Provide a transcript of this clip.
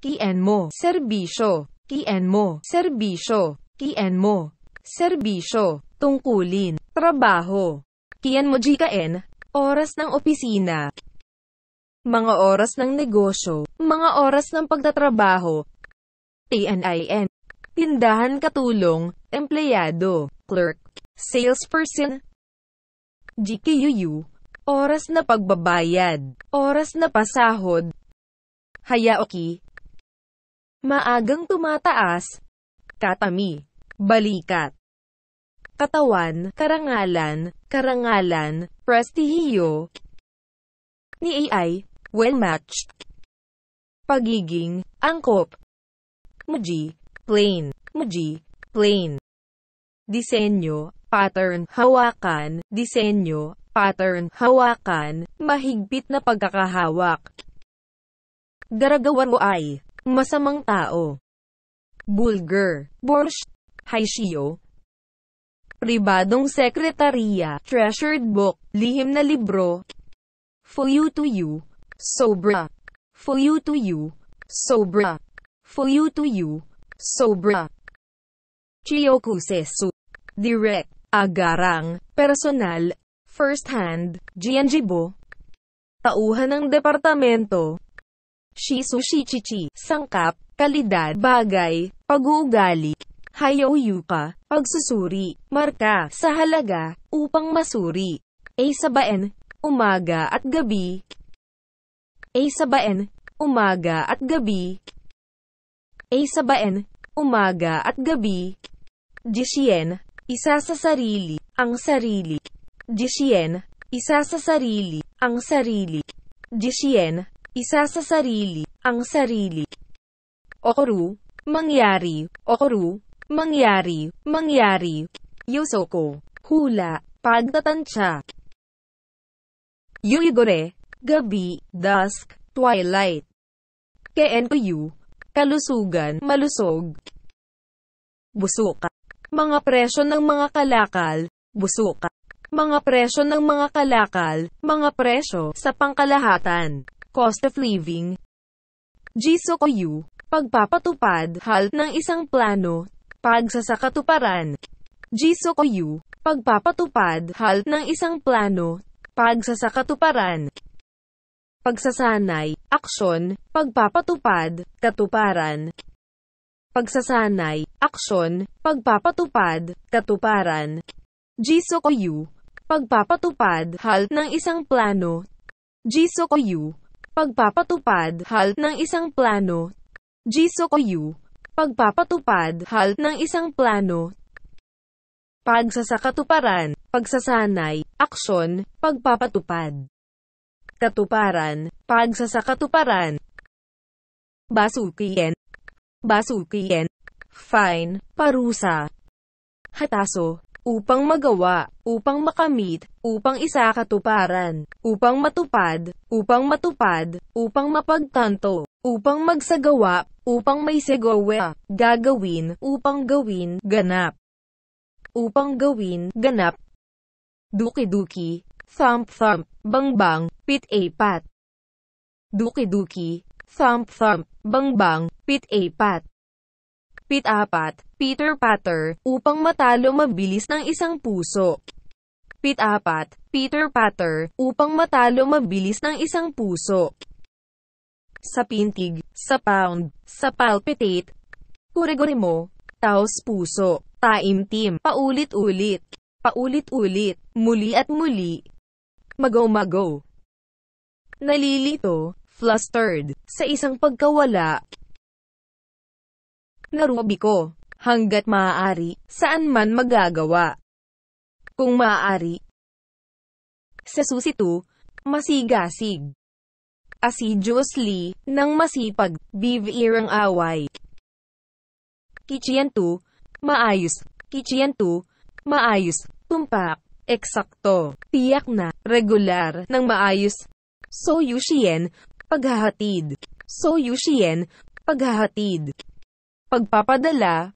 Kien mo. Serbisyo. Kien mo. Serbisyo. Kien mo. Serbisyo. Tungkulin. Trabaho. Kien mo GKN. Oras ng opisina. Mga oras ng negosyo. Mga oras ng pagtatrabaho. TNIN. Tindahan katulong. Empleyado. Clerk. Salesperson. GKUU. Oras na pagbabayad. Oras na pasahod. Hayaoki, Maagang tumataas, katami, balikat, katawan, karangalan, karangalan, prestihiyo, ni AI, well-matched, pagiging, angkop, muji, plain, muji, plain, disenyo, pattern, hawakan, disenyo, pattern, hawakan, mahigpit na pagkakahawak, daragawan mo ay, masamang tao, Bulger, borscht, haishio, pribadong sekretarya, treasured book, lihim na libro, for you to you, sobra, for you to you, sobra, for you to you, sobra. Chiyokusesu, direct, agarang, personal, first hand, Gianjibo, tauhan ng departamento, Shisoshichichi, sangkap, kalidad, bagay, pag-uugali, hayoyuka, pagsusuri, marka, sa halaga, upang masuri. A sabaen, umaga at gabi. A sabaen, umaga at gabi. A sabaen, umaga at gabi. Jisien, isa sa sarili, ang sarili. Jisien, isa sa sarili, ang sarili. Jisien, isa sa sarili, ang sarili. Okuru, mangyari, okuru, mangyari, mangyari. Yosoko, hula, pagtatansya. Yuigore, gabi, dusk, twilight. KNOU, kalusugan, malusog. Busuka, mga presyo ng mga kalakal, busuka, mga presyo ng mga kalakal, mga presyo sa pangkalahatan cost of living, GSOKU, pagpapatupad, HAL, ng isang plano, pagsasakatuparan, GSOKU, pagpapatupad, HAL, ng isang plano, pagsasakatuparan, pagsasanay, aksyon, pagpapatupad, katuparan, pagsasanay, aksyon, pagpapatupad, katuparan, GSOKU, pagpapatupad, HAL, ng isang plano, GSOKU, Pagpapatupad, halt ng isang plano. jiso Jisokoyu. Pagpapatupad, halt ng isang plano. Pagsasakatuparan, pagsasanay, aksyon, pagpapatupad. Katuparan, pagsasakatuparan. Basukiyen, basukiyen, fine, parusa. Hataso, upang magawa, upang makamit, upang isa isakatuparan, upang matupad, upang matupad, upang mapagtanto, upang magsagawa, upang may segawa, gagawin, upang gawin, ganap, upang gawin, ganap, duki-duki, thump-thump, bang-bang, pit pit-a-pat, duki-duki, thump-thump, bang-bang, pit pit-a-pat. Pit apat Peter Patter, upang matalo mabilis ng isang puso. Pit apat Peter Patter, upang matalo mabilis ng isang puso. Sa pintig, sa pound, sa palpitate, kurigori mo, taos puso, taimtim, paulit-ulit, paulit-ulit, muli at muli. Magaw-magaw. Nalilito, flustered, sa isang pagkawala na Rubiko, hanggat maaari, saan man magagawa. Kung maaari, sa susito, masigasig. Assiduously, nang masipag, bivierang away. Kichiyanto, maayos, kichiyanto, maayos, tumpak, eksakto, tiyak na, regular, nang maayos. So Yushien, paghahatid. So Yushien, paghahatid pagpapadala,